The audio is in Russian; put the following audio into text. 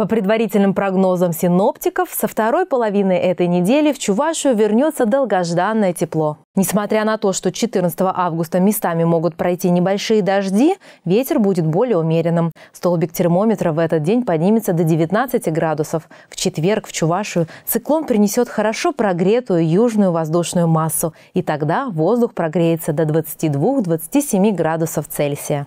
По предварительным прогнозам синоптиков, со второй половины этой недели в Чувашию вернется долгожданное тепло. Несмотря на то, что 14 августа местами могут пройти небольшие дожди, ветер будет более умеренным. Столбик термометра в этот день поднимется до 19 градусов. В четверг в Чувашию циклон принесет хорошо прогретую южную воздушную массу, и тогда воздух прогреется до 22-27 градусов Цельсия.